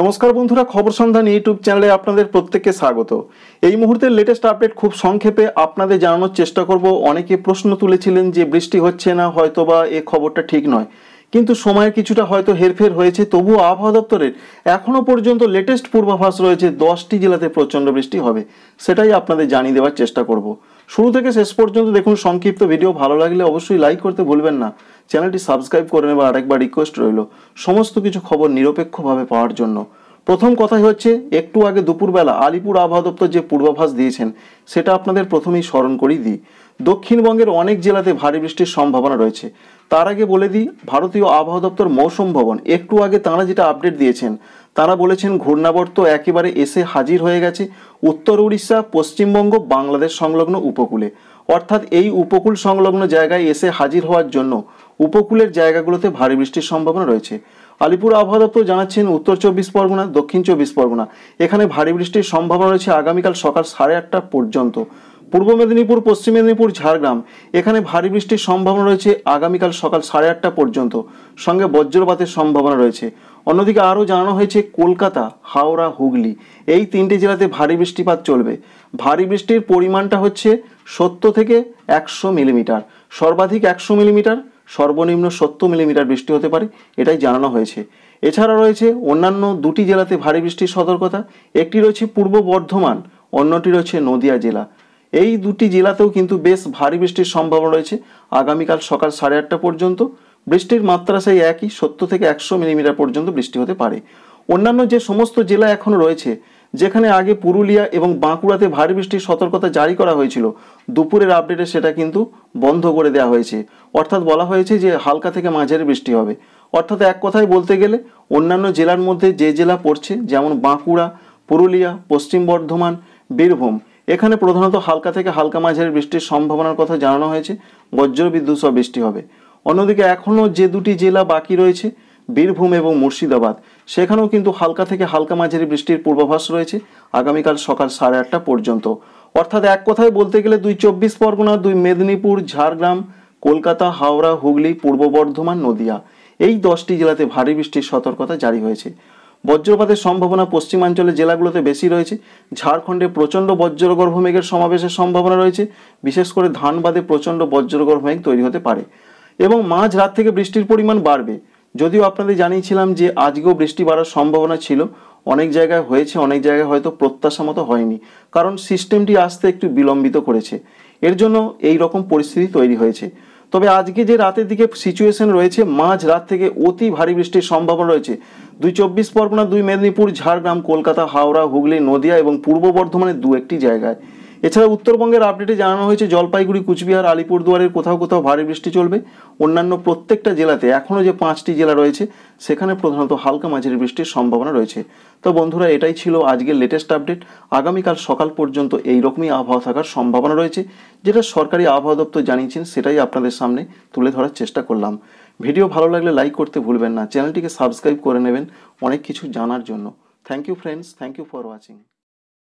নমস্কার বন্ধুরা খবর সন্ধান ইউটিউব চ্যানেলে আপনাদের প্রত্যেককে স্বাগত এই মুহূর্তের লেটেস্ট আপডেট খুব সংক্ষেপে আপনাদের জানানোর চেষ্টা করব অনেকে প্রশ্ন তুলেছিলেন যে বৃষ্টি হচ্ছে না হয়তো বা এ খবরটা ঠিক নয় কিন্তু সময়ের কিছুটা হয়তো হেরফের হয়েছে তবুও আবহাওয়া দপ্তরের এখনও পর্যন্ত লেটেস্ট পূর্বাভাস রয়েছে দশটি জেলাতে প্রচণ্ড বৃষ্টি হবে সেটাই আপনাদের জানিয়ে দেওয়ার চেষ্টা করব শুরু থেকে শেষ পর্যন্ত দেখুন সংক্ষিপ্ত ভিডিও ভালো লাগলে অবশ্যই লাইক করতে ভুলবেন না চ্যানেলটি সাবস্ক্রাইব করে নেবার আরেকবার রিকোয়েস্ট রইল সমস্ত কিছু খবর নিরপেক্ষভাবে পাওয়ার জন্য প্রথম কথাই হচ্ছে একটু আগে দুপুরবেলা আলিপুর আবহাওয়া দপ্তর যে পূর্বাভাস দিয়েছেন সেটা আপনাদের প্রথমেই স্মরণ করেই দিই দক্ষিণবঙ্গের অনেক জেলাতে ভারী বৃষ্টির সম্ভাবনা রয়েছে তার আগে বলে দিই ভারতীয় আবহাওয়া দপ্তর মৌসুম ভবন একটু আগে তাঁরা যেটা আপডেট দিয়েছেন তারা বলেছেন ঘূর্ণাবর্ত একেবারে এসে হাজির হয়ে গেছে উত্তর উড়িষ্যা পশ্চিমবঙ্গ বাংলাদেশ সংলগ্ন উপকূলে অর্থাৎ এই উপকূল সংলগ্ন জায়গায় এসে হাজির হওয়ার জন্য উপকূলের জায়গাগুলোতে ভারী বৃষ্টির সম্ভাবনা রয়েছে আলিপুর আবহাওয়া দপ্তর জানাচ্ছেন উত্তর চব্বিশ পরগনা দক্ষিণ চব্বিশ পরগনা এখানে ভারী বৃষ্টির সম্ভাবনা রয়েছে আগামীকাল সকাল সাড়ে আটটা পর্যন্ত পূর্ব মেদিনীপুর পশ্চিম মেদিনীপুর ঝাড়গ্রাম এখানে ভারী বৃষ্টির সম্ভাবনা রয়েছে আগামীকাল সকাল সাড়ে আটটা পর্যন্ত সঙ্গে বজ্রপাতের সম্ভাবনা রয়েছে অন্যদিকে আরও জানানো হয়েছে কলকাতা হাওড়া হুগলি এই তিনটি জেলাতে ভারী বৃষ্টিপাত চলবে ভারী বৃষ্টির পরিমাণটা হচ্ছে সত্তর থেকে একশো মিলিমিটার সর্বাধিক একশো মিলিমিটার সর্বনিম্ন সত্তর মিলিমিটার বৃষ্টি হতে পারে এটাই জানানো হয়েছে এছাড়া রয়েছে অন্যান্য দুটি জেলাতে ভারী বৃষ্টির সতর্কতা একটি রয়েছে পূর্ব বর্ধমান অন্যটি রয়েছে নদিয়া জেলা এই দুটি জেলাতেও কিন্তু বেশ ভারী বৃষ্টির সম্ভাবনা রয়েছে আগামীকাল সকাল সাড়ে আটটা পর্যন্ত বৃষ্টির মাত্রা সেই একই সত্তর থেকে একশো মিলিমিটার পর্যন্ত বৃষ্টি হতে পারে অন্যান্য যে সমস্ত জেলা এখনও রয়েছে যেখানে আগে পুরুলিয়া এবং বাঁকুড়াতে ভারী বৃষ্টির সতর্কতা জারি করা হয়েছিল দুপুরের আপডেটে সেটা কিন্তু বন্ধ করে দেওয়া হয়েছে অর্থাৎ বলা হয়েছে যে হালকা থেকে মাঝারি বৃষ্টি হবে অর্থাৎ এক কথায় বলতে গেলে অন্যান্য জেলার মধ্যে যে জেলা পড়ছে যেমন বাঁকুড়া পুরুলিয়া পশ্চিম বর্ধমান বীরভূম এখানে প্রধানত হালকা থেকে হালকা মাঝারি বৃষ্টির সম্ভাবনার কথা জানানো হয়েছে বজ্রবিদ্যুৎ সহ বৃষ্টি হবে অন্যদিকে এখনও যে দুটি জেলা বাকি রয়েছে বীরভূম এবং মুর্শিদাবাদ সেখানেও কিন্তু হালকা থেকে হালকা মাঝারি বৃষ্টির পূর্বাভাস রয়েছে আগামীকাল সকাল সাড়ে আটটা পর্যন্ত অর্থাৎ এক কথায় বলতে গেলে দুই চব্বিশ পরগনা দুই মেদিনীপুর ঝাড়গ্রাম কলকাতা হাওড়া হুগলি পূর্ব বর্ধমান নদিয়া এই দশটি জেলাতে ভারী বৃষ্টির সতর্কতা জারি হয়েছে বজ্রপাতের সম্ভাবনা পশ্চিমাঞ্চলের জেলাগুলোতে বেশি রয়েছে ঝাড়খণ্ডে প্রচণ্ড বজ্রগর্ভ মেঘের সমাবেশের সম্ভাবনা রয়েছে বিশেষ করে ধানবাদে প্রচণ্ড বজ্রগর্ভ মেঘ তৈরি হতে পারে এবং মাঝ রাত থেকে বৃষ্টির পরিমাণ বাড়বে যদিও আপনাদের জানিয়েছিলাম যে আজকেও বৃষ্টি বাড়ার সম্ভাবনা ছিল অনেক জায়গায় হয়েছে অনেক জায়গায় হয়তো প্রত্যাশা মতো হয়নি কারণ সিস্টেমটি আসতে একটু বিলম্বিত করেছে এর জন্য এই রকম পরিস্থিতি তৈরি হয়েছে তবে আজকে যে রাতের দিকে সিচুয়েশন রয়েছে মাঝ রাত থেকে অতি ভারী বৃষ্টির সম্ভাবনা রয়েছে দুই চব্বিশ পরগনা দুই মেদিনীপুর ঝাড়গ্রাম কলকাতা হাওড়া হুগলি নদিয়া এবং পূর্ব বর্ধমানের দু একটি জায়গায় এছাড়া উত্তরবঙ্গের আপডেটে জানানো হয়েছে জলপাইগুড়ি কুচবিহার আলিপুরদুয়ারের কোথাও কোথাও ভারী বৃষ্টি চলবে অন্যান্য প্রত্যেকটা জেলাতে এখনও যে পাঁচটি জেলা রয়েছে সেখানে প্রধানত হালকা মাঝের বৃষ্টির সম্ভাবনা রয়েছে তো বন্ধুরা এটাই ছিল আজকের লেটেস্ট আপডেট আগামীকাল সকাল পর্যন্ত এই রকমই আবহাওয়া থাকার সম্ভাবনা রয়েছে যেটা সরকারি আবহাওয়া দপ্তর জানিয়েছেন সেটাই আপনাদের সামনে তুলে ধরার চেষ্টা করলাম ভিডিও ভালো লাগলে লাইক করতে ভুলবেন না চ্যানেলটিকে সাবস্ক্রাইব করে নেবেন অনেক কিছু জানার জন্য thank you friends thank you for watching